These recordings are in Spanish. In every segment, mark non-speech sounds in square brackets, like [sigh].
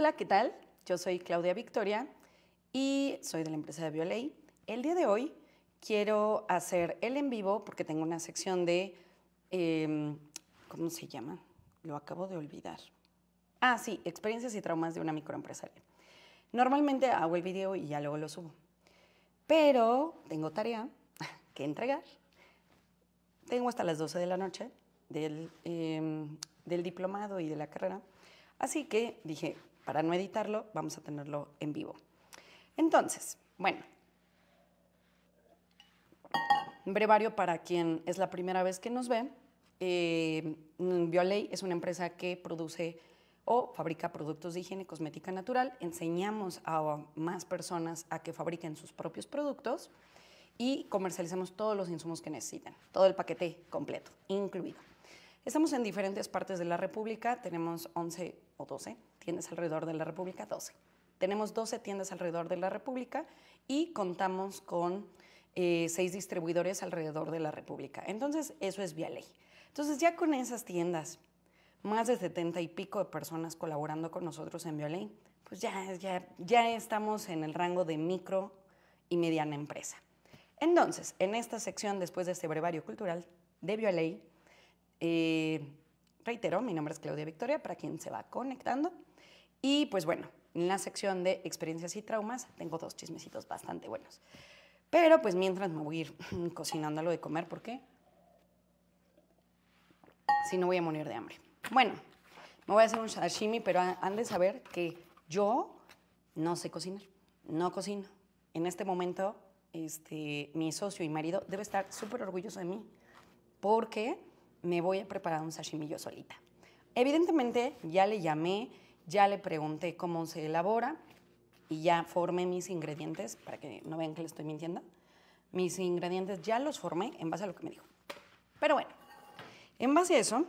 Hola, ¿qué tal? Yo soy Claudia Victoria y soy de la empresa de Bioley. El día de hoy quiero hacer el en vivo porque tengo una sección de... Em, ¿Cómo se llama? Lo acabo de olvidar. Ah, sí, experiencias y traumas de una microempresaria. Normalmente hago el video y ya luego lo subo. Pero tengo tarea [laughs] que entregar. Tengo hasta las 12 de la noche del, em, del diplomado y de la carrera. Así que dije, para no editarlo, vamos a tenerlo en vivo. Entonces, bueno, brevario para quien es la primera vez que nos ve. Eh, es una empresa que produce o fabrica productos de higiene y cosmética natural. Enseñamos a más personas a que fabriquen sus propios productos y comercializamos todos los insumos que necesitan, todo el paquete completo, incluido. Estamos en diferentes partes de la República, tenemos 11 o 12 tiendas alrededor de la República, 12. Tenemos 12 tiendas alrededor de la República y contamos con eh, seis distribuidores alrededor de la República. Entonces, eso es vía ley. Entonces, ya con esas tiendas, más de 70 y pico de personas colaborando con nosotros en ley pues ya, ya, ya estamos en el rango de micro y mediana empresa. Entonces, en esta sección, después de este brevario cultural de ley eh, Reitero, mi nombre es Claudia Victoria, para quien se va conectando. Y pues bueno, en la sección de experiencias y traumas tengo dos chismecitos bastante buenos. Pero pues mientras me voy a ir [laughs] cocinando algo de comer ¿por qué? si no voy a morir de hambre. Bueno, me voy a hacer un sashimi, pero han de saber que yo no sé cocinar, no cocino. En este momento, este, mi socio y marido debe estar súper orgulloso de mí porque me voy a preparar un sashimi yo solita. Evidentemente ya le llamé, ya le pregunté cómo se elabora y ya formé mis ingredientes, para que no vean que le estoy mintiendo. Mis ingredientes ya los formé en base a lo que me dijo. Pero bueno, en base a eso,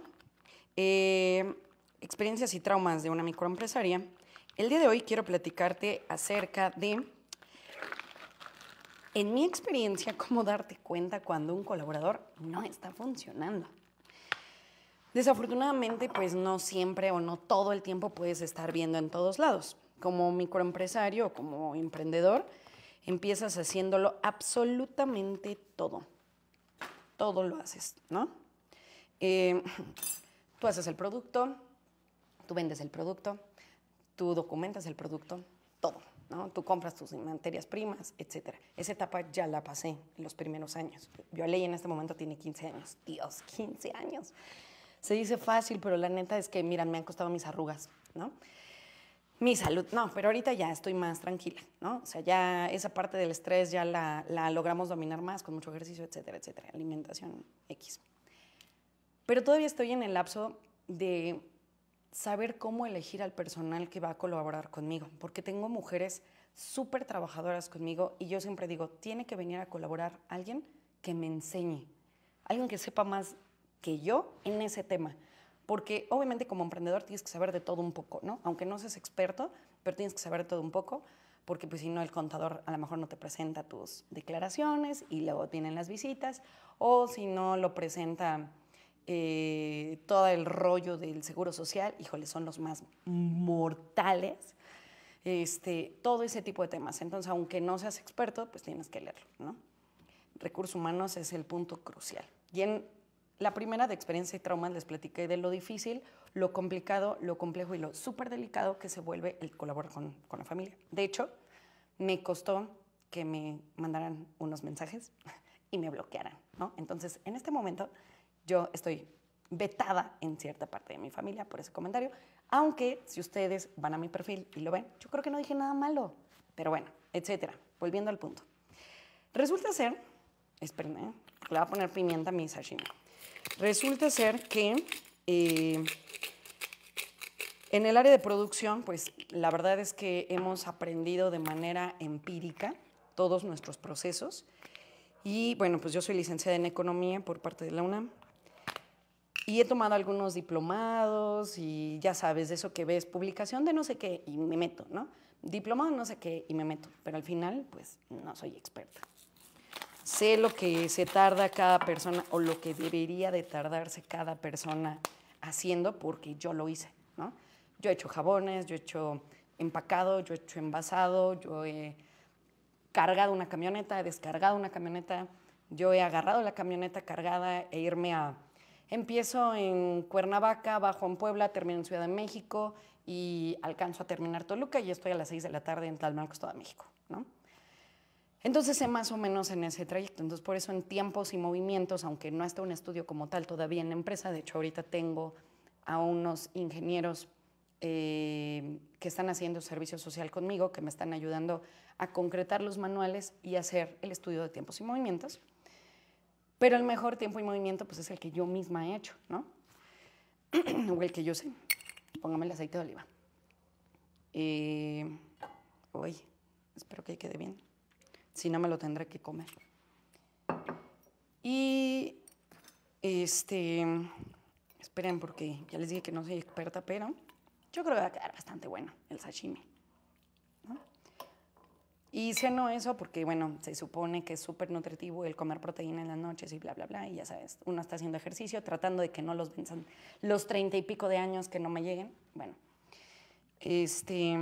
eh, experiencias y traumas de una microempresaria, el día de hoy quiero platicarte acerca de, en mi experiencia, cómo darte cuenta cuando un colaborador no está funcionando. Desafortunadamente, pues no siempre o no todo el tiempo puedes estar viendo en todos lados. Como microempresario como emprendedor, empiezas haciéndolo absolutamente todo. Todo lo haces, ¿no? Eh, tú haces el producto, tú vendes el producto, tú documentas el producto, todo, ¿no? Tú compras tus materias primas, etc. Esa etapa ya la pasé en los primeros años. Yo leí en este momento tiene 15 años. Dios, 15 años se dice fácil, pero la neta es que, mira, me han costado mis arrugas, ¿no? Mi salud, no, pero ahorita ya estoy más tranquila, ¿no? O sea, ya esa parte del estrés ya la, la logramos dominar más con mucho ejercicio, etcétera, etcétera, alimentación X. Pero todavía estoy en el lapso de saber cómo elegir al personal que va a colaborar conmigo, porque tengo mujeres súper trabajadoras conmigo y yo siempre digo, tiene que venir a colaborar alguien que me enseñe, alguien que sepa más que yo en ese tema. Porque obviamente como emprendedor tienes que saber de todo un poco, ¿no? Aunque no seas experto, pero tienes que saber de todo un poco, porque pues si no el contador a lo mejor no te presenta tus declaraciones y luego tienen las visitas, o si no lo presenta eh, todo el rollo del seguro social, híjole, son los más mortales. Este, todo ese tipo de temas. Entonces, aunque no seas experto, pues tienes que leerlo, ¿no? Recursos humanos es el punto crucial. Y en la primera de experiencia y trauma les platiqué de lo difícil, lo complicado, lo complejo y lo súper delicado que se vuelve el colaborar con, la familia. De hecho, me costó que me mandaran unos mensajes [laughs] y me bloquearan, ¿no? Entonces, en este momento, yo estoy vetada en cierta parte de mi familia por ese comentario, aunque si ustedes van a mi perfil y lo ven, yo creo que no dije nada malo, pero bueno, etcétera. Volviendo al punto. Resulta ser, esperen, ¿eh? le voy a poner pimienta a mi sashimi. Resulta ser que eh, en el área de producción, pues la verdad es que hemos aprendido de manera empírica todos nuestros procesos. Y bueno, pues yo soy licenciada en economía por parte de la UNAM. Y he tomado algunos diplomados y ya sabes, de eso que ves, publicación de no sé qué y me meto, ¿no? Diplomado no sé qué y me meto, pero al final pues no soy experta sé lo que se tarda cada persona o lo que debería de tardarse cada persona haciendo porque yo lo hice, ¿no? Yo he hecho jabones, yo he hecho empacado, yo he hecho envasado, yo he cargado una camioneta, he descargado una camioneta, yo he agarrado la camioneta cargada e irme a... Empiezo en Cuernavaca, bajo en Puebla, termino en Ciudad de México y alcanzo a terminar Toluca y estoy a las 6 de la tarde en tal Estado de México. Entonces sé más o menos en ese trayecto. Entonces por eso en tiempos y movimientos, aunque no está un estudio como tal todavía en la empresa, de hecho ahorita tengo a unos ingenieros eh, que están haciendo servicio social conmigo, que me están ayudando a concretar los manuales y hacer el estudio de tiempos y movimientos. Pero el mejor tiempo y movimiento pues es el que yo misma he hecho, ¿no? [clears throat] o el que yo sé. Póngame el aceite de oliva. Eh, uy, espero que quede bien si no me lo tendré que comer. Y este, esperen porque ya les dije que no soy experta, pero yo creo que va a quedar bastante bueno el sashimi. ¿no? Y no eso porque, bueno, se supone que es súper nutritivo el comer proteína en las noches y bla, bla, bla. Y ya sabes, uno está haciendo ejercicio tratando de que no los venzan los treinta y pico de años que no me lleguen. Bueno, este,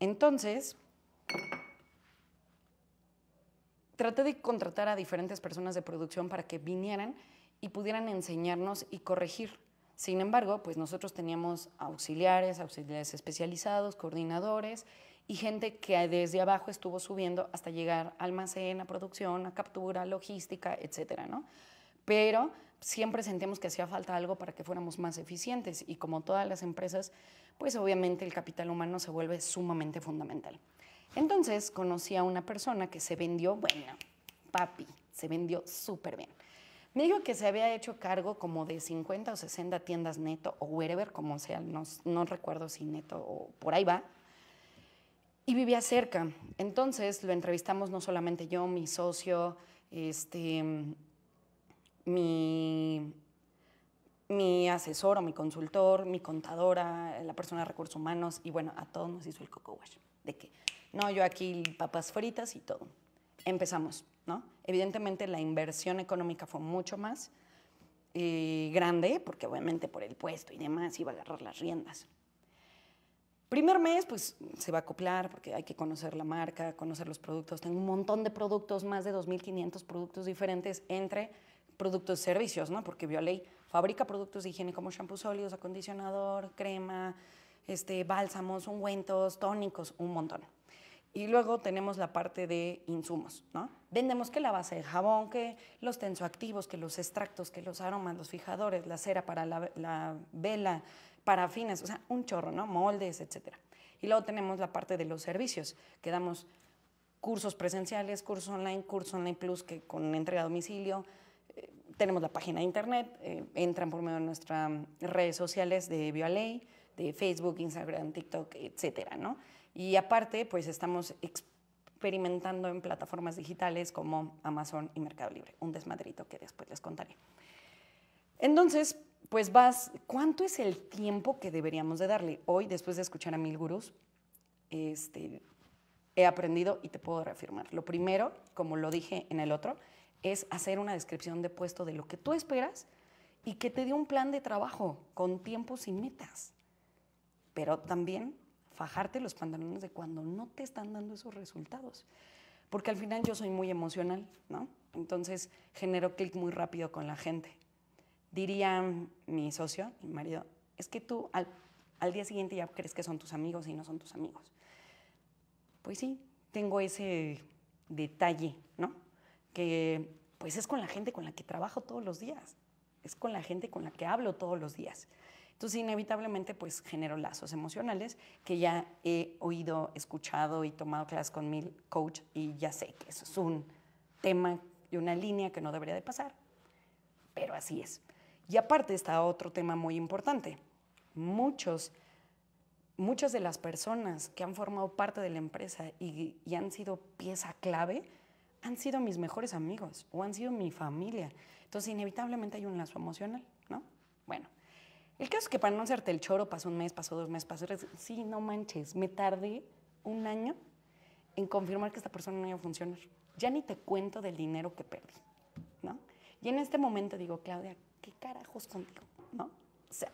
entonces, traté de contratar a diferentes personas de producción para que vinieran y pudieran enseñarnos y corregir. Sin embargo, pues nosotros teníamos auxiliares, auxiliares especializados, coordinadores y gente que desde abajo estuvo subiendo hasta llegar a almacén, a producción, a captura, logística, etcétera, Pero siempre sentimos que hacía falta algo para que fuéramos más eficientes y como todas las empresas, pues obviamente el capital humano se vuelve sumamente fundamental. Entonces conocí a una persona que se vendió, bueno, papi, se vendió súper bien. Me dijo que se había hecho cargo como de 50 o 60 tiendas neto o wherever, como sea, no, recuerdo si neto o por ahí va. Y vivía cerca. Entonces lo entrevistamos no solamente yo, mi socio, este, mi, mi asesor o mi consultor, mi contadora, la persona de recursos humanos, y bueno, a todos nos hizo el coco wash. De que no, yo aquí papas fritas y todo. Empezamos, ¿no? Evidentemente la inversión económica fue mucho más eh, grande, porque obviamente por el puesto y demás iba a agarrar las riendas. Primer mes, pues se va a acoplar porque hay que conocer la marca, conocer los productos. Tengo un montón de productos, más de 2.500 productos diferentes entre productos y servicios, ¿no? Porque Violey fabrica productos de higiene como champús sólidos, acondicionador, crema, este, bálsamos, ungüentos, tónicos, un montón. Y luego tenemos la parte de insumos, ¿no? Vendemos que la base de jabón, que los tensoactivos, que los extractos, que los aromas, los fijadores, la cera para la, la vela, parafinas, o sea, un chorro, ¿no? Moldes, etcétera. Y luego tenemos la parte de los servicios, que damos cursos presenciales, cursos online, cursos online plus que con entrega a domicilio. Eh, tenemos la página de internet, eh, entran por medio de nuestras mm, redes sociales de BioLey, de Facebook, Instagram, TikTok, etcétera, ¿no? Y aparte, pues estamos experimentando en plataformas digitales como Amazon y Mercado Libre, un desmadrito que después les contaré. Entonces, pues vas, ¿cuánto es el tiempo que deberíamos de darle? Hoy, después de escuchar a mil gurús, este, he aprendido y te puedo reafirmar. Lo primero, como lo dije en el otro, es hacer una descripción de puesto de lo que tú esperas y que te dé un plan de trabajo con tiempos y metas. Pero también fajarte los pantalones de cuando no te están dando esos resultados. Porque al final yo soy muy emocional, ¿no? Entonces genero clic muy rápido con la gente. Diría mi socio, mi marido, es que tú al, día siguiente ya crees que son tus amigos y no son tus amigos. Pues sí, tengo ese detalle, ¿no? Que pues es con la gente con la que trabajo todos los días, es con la gente con la que hablo todos los días. Entonces, inevitablemente, pues genero lazos emocionales que ya he oído, escuchado y tomado clases con mi coach y ya sé que eso es un tema y una línea que no debería de pasar. Pero así es. Y aparte está otro tema muy importante. Muchos, muchas de las personas que han formado parte de la empresa y, y han sido pieza clave, han sido mis mejores amigos o han sido mi familia. Entonces, inevitablemente hay un lazo emocional, ¿no? Bueno, el caso es que para no hacerte el choro pasó un mes, pasó dos meses, pasó tres. Sí, no manches, me tardé un año en confirmar que esta persona no iba a funcionar. Ya ni te cuento del dinero que perdí, ¿no? Y en este momento digo, Claudia, ¿qué carajos contigo? ¿No? O sea.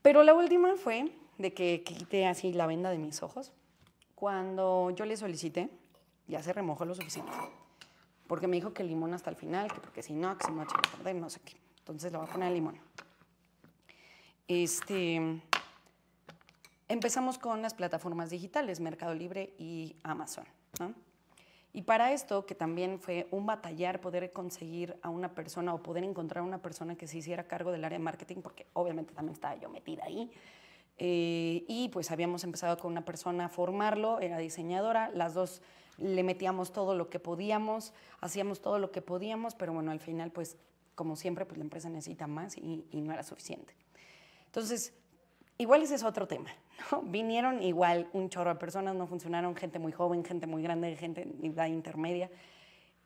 Pero la última fue de que, quité así la venda de mis ojos. Cuando yo le solicité, ya se remojó lo suficiente. Porque me dijo que el limón hasta el final, que porque si no, que si no, no sé qué. Entonces le voy a poner el limón. Este, empezamos con las plataformas digitales, Mercado Libre y Amazon. Y para esto, que también fue un batallar poder conseguir a una persona o poder encontrar a una persona que se hiciera cargo del área de marketing, porque obviamente también estaba yo metida ahí. Eh, y pues habíamos empezado con una persona a formarlo, era diseñadora, las dos le metíamos todo lo que podíamos, hacíamos todo lo que podíamos, pero bueno, al final pues como siempre, pues la empresa necesita más y, no era suficiente. Entonces, igual ese es otro tema. ¿no? [laughs] Vinieron igual un chorro de personas, no funcionaron, gente muy joven, gente muy grande, gente de edad intermedia,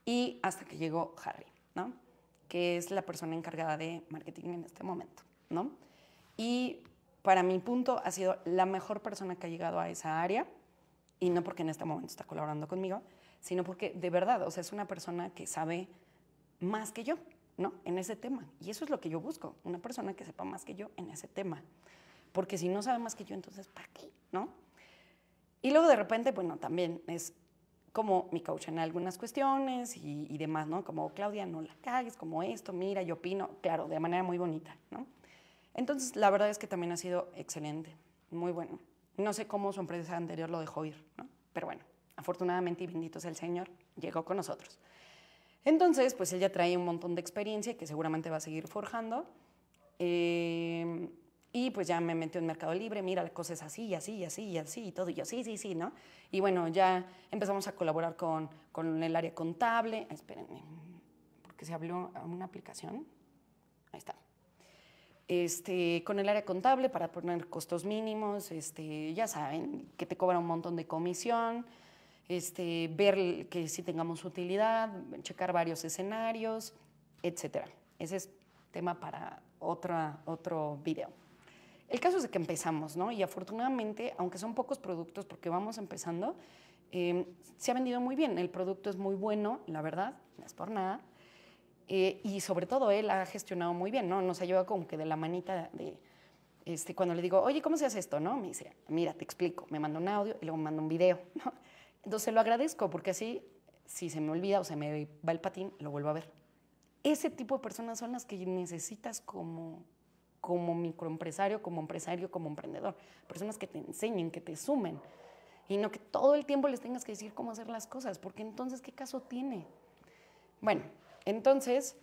y hasta que llegó Harry, ¿no? que es la persona encargada de marketing en este momento. ¿no? Y para mi punto ha sido la mejor persona que ha llegado a esa área, y no porque en este momento está colaborando conmigo, sino porque de verdad, o sea, es una persona que sabe más que yo. ¿no? En ese tema. Y eso es lo que yo busco, una persona que sepa más que yo en ese tema. Porque si no sabe más que yo, entonces, ¿para qué? ¿No? Y luego de repente, bueno, también es como mi coach en algunas cuestiones y, y demás, ¿no? Como, Claudia, no la cagues, como esto, mira, yo opino, claro, de manera muy bonita, ¿no? Entonces, la verdad es que también ha sido excelente, muy bueno. No sé cómo su empresa anterior lo dejó ir, ¿no? Pero bueno, afortunadamente y bendito sea el Señor, llegó con nosotros. Entonces, pues ella trae un montón de experiencia que seguramente va a seguir forjando. Em, y pues ya me metió en Mercado Libre, mira, la cosa es así y así y así así y todo. Y yo, sí, sí, sí, ¿no? Y bueno, ya empezamos a colaborar con, el área contable. Ah, espérenme, porque se habló una aplicación. Ahí está. Este, con el área contable para poner costos mínimos, este, ya saben, que te cobra un montón de comisión este, ver que si tengamos utilidad, checar varios escenarios, etcétera. Ese es tema para otra, otro video. El caso es de que empezamos, ¿no? Y afortunadamente, aunque son pocos productos porque vamos empezando, em, se ha vendido muy bien. El producto es muy bueno, la verdad, no es por nada. Eh, y sobre todo él ha gestionado muy bien, ¿no? Nos ayuda como que de la manita de, este, cuando le digo, oye, ¿cómo se hace esto? ¿No? Me dice, mira, te explico. Me manda un audio y luego me manda un video, [laughs] ¿no? Entonces lo agradezco porque así, si se me olvida o se me va el patín, lo vuelvo a ver. Ese tipo de personas son las que necesitas como, como microempresario, como empresario, como emprendedor. Personas que te enseñen, que te sumen. Y no que todo el tiempo les tengas que decir cómo hacer las cosas, porque entonces, ¿qué caso tiene? Bueno, entonces,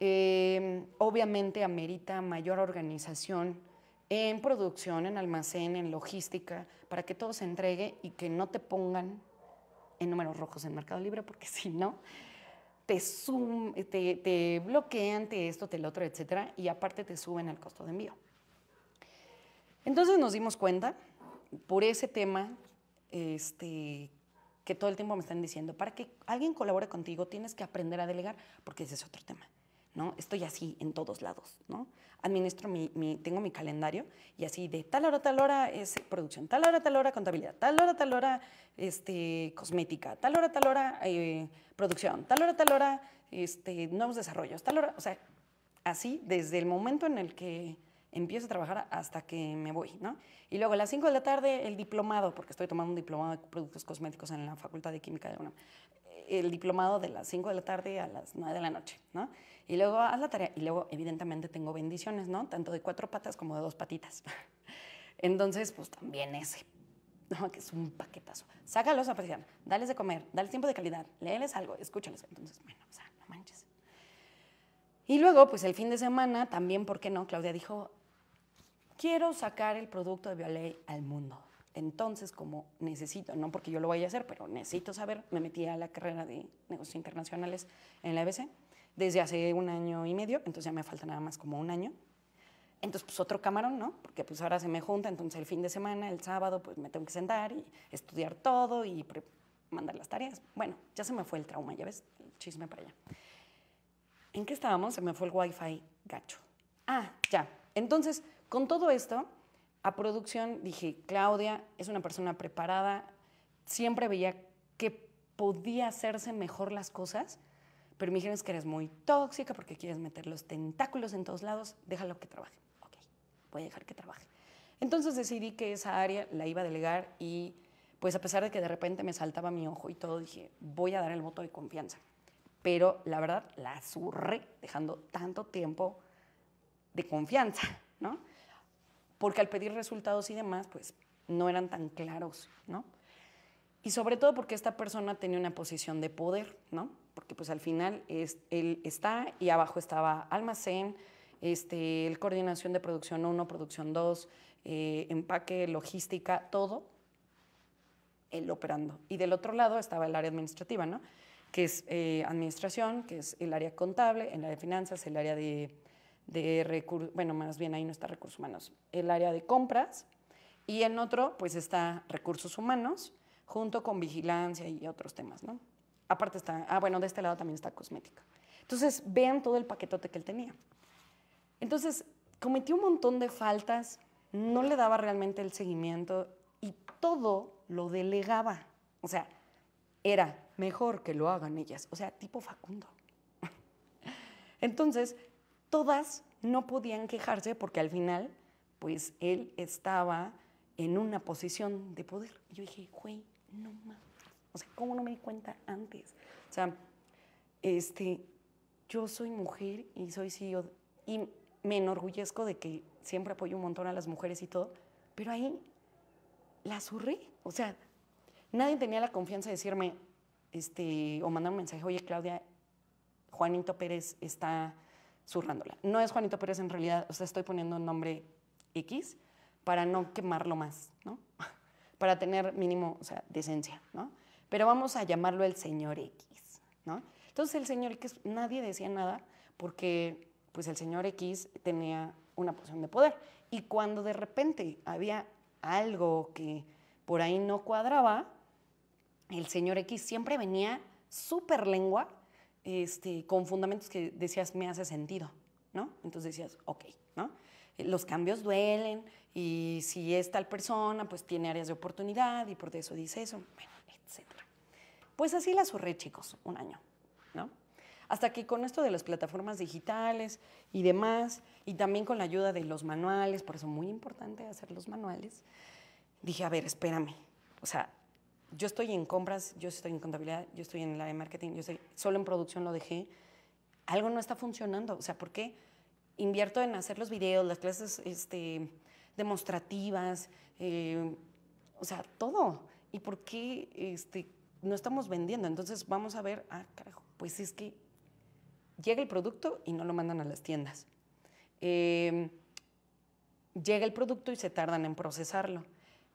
em, obviamente amerita mayor organización en producción, en almacén, en logística, para que todo se entregue y que no te pongan en números rojos en Mercado Libre, porque [laughs] si no, te, bloquean, te esto, te lo otro, etc., y aparte te suben al costo de envío. Entonces nos dimos cuenta, por ese tema, este, que todo el tiempo me están diciendo, para que alguien colabore contigo tienes que aprender a delegar, porque ese es otro tema. Estoy así en todos lados, Administro mi, tengo mi calendario y así de tal hora, tal hora es producción, tal hora, tal hora contabilidad, tal hora, tal hora este, cosmética, tal hora, tal hora eh, producción, tal hora, tal hora este, nuevos desarrollos, tal hora, o sea, así desde el momento en el que empiezo a trabajar hasta que me voy, ¿no? Y luego a las 5 de la tarde el diplomado, porque estoy tomando un diplomado de productos cosméticos en la Facultad de Química de UNAM el diplomado de las 5 de la tarde a las 9 de la noche, ¿no? Y luego haz la tarea. Y luego, evidentemente, tengo bendiciones, ¿no? Tanto de cuatro patas como de dos patitas. [laughs] Entonces, pues también ese, ¿no? Que es un paquetazo. Sácalos a presión, dales de comer, dales tiempo de calidad, léeles algo, escúchales. Entonces, bueno, o sea, no manches. Y luego, pues el fin de semana, también, ¿por qué no? Claudia dijo, quiero sacar el producto de Violet al mundo. Entonces, como necesito, no porque yo lo vaya a hacer, pero necesito saber, me metí a la carrera de negocios internacionales en la abc e desde hace un año y medio, entonces ya me falta nada más como un año. Entonces, pues otro camarón, ¿no? Porque pues ahora se me junta, entonces el fin de semana, el sábado, pues me tengo que sentar y estudiar todo y mandar las tareas. Bueno, ya se me fue el trauma, ya ves, el chisme para allá. ¿En qué estábamos? Se me fue el wifi gacho. Ah, ya. Entonces, con todo esto, a producción dije, Claudia es una persona preparada, siempre veía que podía hacerse mejor las cosas, pero me dijeron que eres muy tóxica porque quieres meter los tentáculos en todos lados, déjalo que trabaje. Ok, voy a dejar que trabaje. Entonces decidí que esa área la iba a delegar y pues a pesar de que de repente me saltaba mi ojo y todo, dije, voy a dar el voto de confianza. Pero la verdad, la zurré dejando tanto tiempo de confianza, ¿no? porque al pedir resultados y demás, pues no eran tan claros, ¿no? Y sobre todo porque esta persona tenía una posición de poder, ¿no? Porque pues al final es, él está y abajo estaba almacén, este, el coordinación de producción 1, producción 2, eh, empaque, logística, todo, él operando. Y del otro lado estaba el área administrativa, ¿no? Que es eh, administración, que es el área contable, el área de finanzas, el área de de recursos, bueno, más bien ahí no está recursos humanos, el área de compras y en otro pues está recursos humanos junto con vigilancia y otros temas, ¿no? Aparte está, ah, bueno, de este lado también está cosmética. Entonces, vean todo el paquetote que él tenía. Entonces, cometió un montón de faltas, no le daba realmente el seguimiento y todo lo delegaba. O sea, era mejor que lo hagan ellas. O sea, tipo Facundo. [laughs] Entonces, Todas no podían quejarse porque al final, pues él estaba en una posición de poder. Y yo dije, güey, no mames. O sea, ¿cómo no me di cuenta antes? O sea, este, yo soy mujer y soy CEO y me enorgullezco de que siempre apoyo un montón a las mujeres y todo, pero ahí la zurré. O sea, nadie tenía la confianza de decirme este, o mandar un mensaje, oye Claudia, Juanito Pérez está no es Juanito Pérez en realidad, o sea, estoy poniendo un nombre X para no quemarlo más, ¿no? [laughs] Para tener mínimo, o sea, decencia, ¿no? Pero vamos a llamarlo el señor X, ¿no? Entonces el señor X, nadie decía nada porque pues el señor X tenía una posición de poder. Y cuando de repente había algo que por ahí no cuadraba, el señor X siempre venía súper lengua este, con fundamentos que decías me hace sentido, ¿no? Entonces decías, ok, ¿no? Eh, los cambios duelen y si es tal persona, pues tiene áreas de oportunidad y por eso dice eso, bueno, etc. Pues así la zorré, chicos, un año, ¿no? Hasta que con esto de las plataformas digitales y demás, y también con la ayuda de los manuales, por eso muy importante hacer los manuales, dije, a ver, espérame, o sea, yo estoy en compras, yo estoy en contabilidad, yo estoy en la de marketing, yo solo en producción, lo dejé. Algo no está funcionando. O sea, ¿por qué invierto en hacer los videos, las clases este, demostrativas, eh, o sea, todo? ¿Y por qué este, no estamos vendiendo? Entonces vamos a ver, ah, carajo, pues es que llega el producto y no lo mandan a las tiendas. Eh, llega el producto y se tardan en procesarlo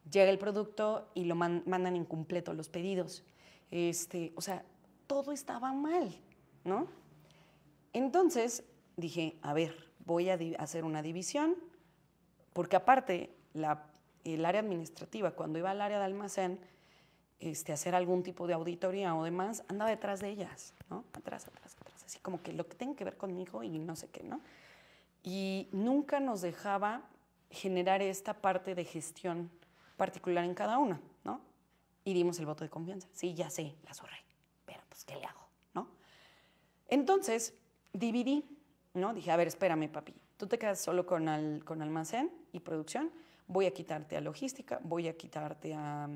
llega el producto y lo mandan incompleto los pedidos. Este, o sea, todo estaba mal, ¿no? Entonces dije, a ver, voy a hacer una división, porque aparte la, el área administrativa, cuando iba al área de almacén, este, hacer algún tipo de auditoría o demás, andaba detrás de ellas, ¿no? Atrás, atrás, atrás, así como que lo que tenga que ver conmigo y no sé qué, ¿no? Y nunca nos dejaba generar esta parte de gestión particular en cada una, ¿no? Y dimos el voto de confianza. Sí, ya sé, la zorré, pero pues, ¿qué le hago, no? Entonces, dividí, ¿no? Dije, a ver, espérame, papi, tú te quedas solo con, almacén y producción, voy a quitarte a logística, voy a quitarte a,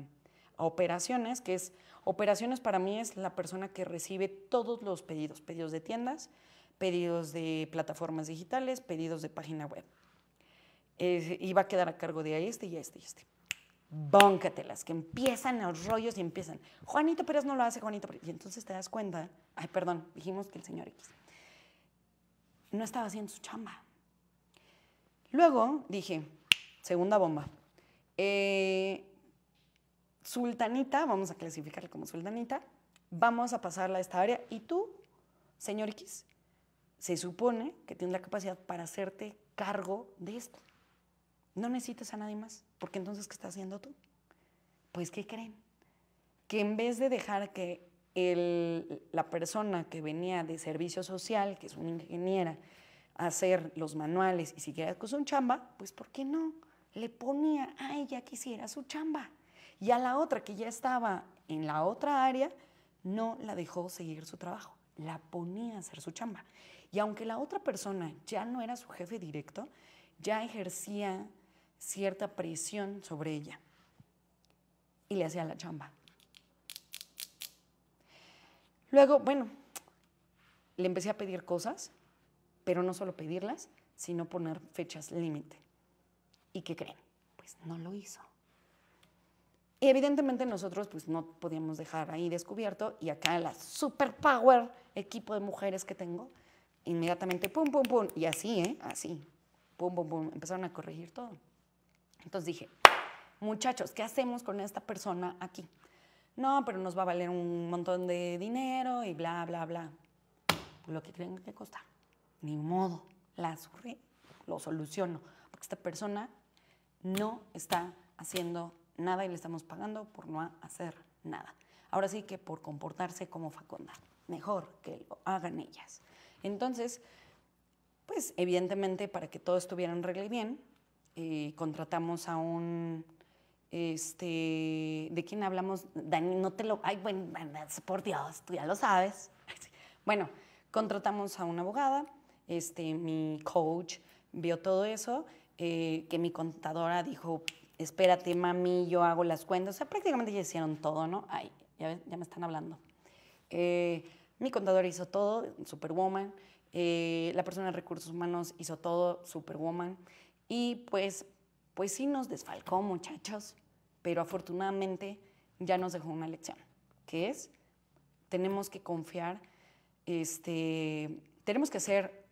operaciones, que es, operaciones para mí es la persona que recibe todos los pedidos, pedidos de tiendas, pedidos de plataformas digitales, pedidos de página web. Eh, y va a quedar a cargo de ahí este y este y este bóncatelas, que empiezan los rollos y empiezan. Juanito Pérez no lo hace, Juanito Pérez. Y entonces te das cuenta, ay, perdón, dijimos que el señor X no estaba haciendo su chamba. Luego dije, segunda bomba. Eh, sultanita, vamos a clasificarla como sultanita, vamos a pasarla a esta área y tú, señor X, se supone que tienes la capacidad para hacerte cargo de esto. No necesitas a nadie más, porque entonces, ¿qué estás haciendo tú? Pues, ¿qué creen? Que en vez de dejar que el, la persona que venía de servicio social, que es una ingeniera, hacer los manuales y siquiera con un chamba, pues, ¿por qué no? Le ponía a ella que hiciera su chamba. Y a la otra que ya estaba en la otra área, no la dejó seguir su trabajo, la ponía a hacer su chamba. Y aunque la otra persona ya no era su jefe directo, ya ejercía cierta presión sobre ella y le hacía la chamba. Luego, bueno, le empecé a pedir cosas, pero no solo pedirlas, sino poner fechas límite. ¿Y qué creen? Pues no lo hizo. Y evidentemente nosotros pues no podíamos dejar ahí descubierto y acá la superpower equipo de mujeres que tengo, inmediatamente pum, pum, pum, y así, ¿eh? Así, pum, pum, pum, empezaron a corregir todo. Entonces dije, muchachos, ¿qué hacemos con esta persona aquí? No, pero nos va a valer un montón de dinero y bla, bla, bla. Lo que creen que costar. Ni modo, la surré, lo soluciono. Porque esta persona no está haciendo nada y le estamos pagando por no hacer nada. Ahora sí que por comportarse como Faconda. Mejor que lo hagan ellas. Entonces, pues evidentemente para que todo estuviera en regla y bien, eh, contratamos a un este, ¿de quién hablamos? Dani, no te lo, ay, bueno, por Dios, tú ya lo sabes. [laughs] Bueno, contratamos a una abogada, este, mi coach vio todo eso, eh, que mi contadora dijo, espérate, mami, yo hago las cuentas, o sea, prácticamente ya hicieron todo, ¿no? Ay, ya, me están hablando. Eh, mi contadora hizo todo, Superwoman, la persona de recursos humanos hizo todo, Superwoman. Y pues, pues sí nos desfalcó, muchachos, pero afortunadamente ya nos dejó una lección, que es, tenemos que confiar, este, tenemos que hacer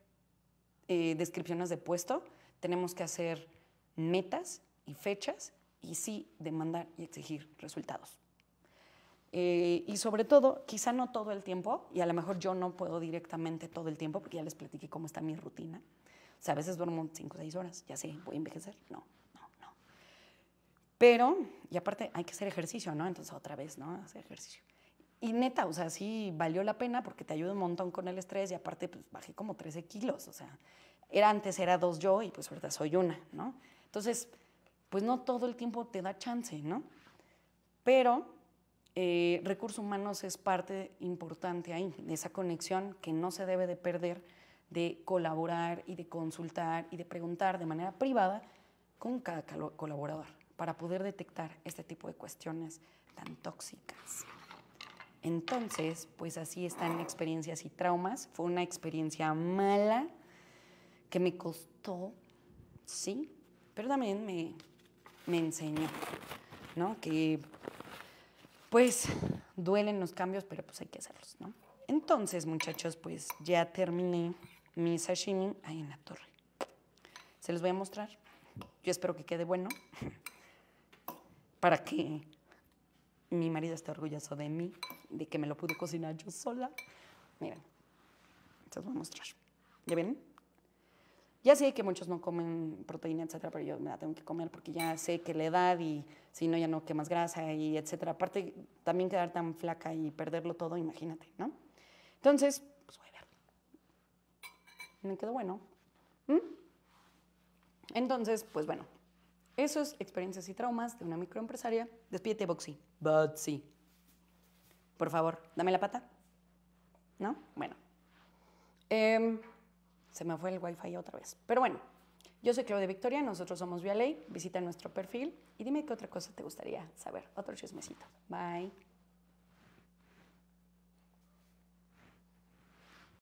eh, descripciones de puesto, tenemos que hacer metas y fechas y sí demandar y exigir resultados. Eh, y sobre todo, quizá no todo el tiempo, y a lo mejor yo no puedo directamente todo el tiempo, porque ya les platiqué cómo está mi rutina, sea, a veces duermo 5 o 6 horas, ya sé, voy a envejecer. No, no, no. Pero, y aparte, hay que hacer ejercicio, ¿no? Entonces, otra vez, ¿no? Hacer ejercicio. Y neta, o sea, sí valió la pena porque te ayuda un montón con el estrés y aparte, pues bajé como 13 kilos, o sea, era antes era dos yo y pues ahorita soy una, ¿no? Entonces, pues no todo el tiempo te da chance, ¿no? Pero eh, recursos humanos es parte importante ahí, de esa conexión que no se debe de perder de colaborar y de consultar y de preguntar de manera privada con cada colaborador para poder detectar este tipo de cuestiones tan tóxicas. Entonces, pues así están experiencias y traumas. Fue una experiencia mala que me costó, sí, pero también me, enseñó, ¿no? Que pues duelen los cambios, pero pues hay que hacerlos, ¿no? Entonces, muchachos, pues ya terminé mi sashimi ahí en la torre. Se los voy a mostrar. Yo espero que quede bueno [laughs] para que mi marido esté orgulloso de mí, de que me lo pude cocinar yo sola. Miren, se los voy a mostrar. ¿Ya ven? Ya sé que muchos no comen proteína, etcétera, pero yo me la tengo que comer porque ya sé que la edad y si no, ya no quemas grasa y etcétera. Aparte, también quedar tan flaca y perderlo todo, imagínate, ¿no? Entonces, me quedó bueno. ¿Mm? Entonces, pues bueno, eso es experiencias y traumas de una microempresaria. Despídete, Boxy. Boxy. Por favor, dame la pata. ¿No? Bueno. Em, se me fue el wifi otra vez. Pero bueno, yo soy Claudia Victoria, nosotros somos Ley, Visita nuestro perfil y dime qué otra cosa te gustaría saber. Otro chismecito. Bye.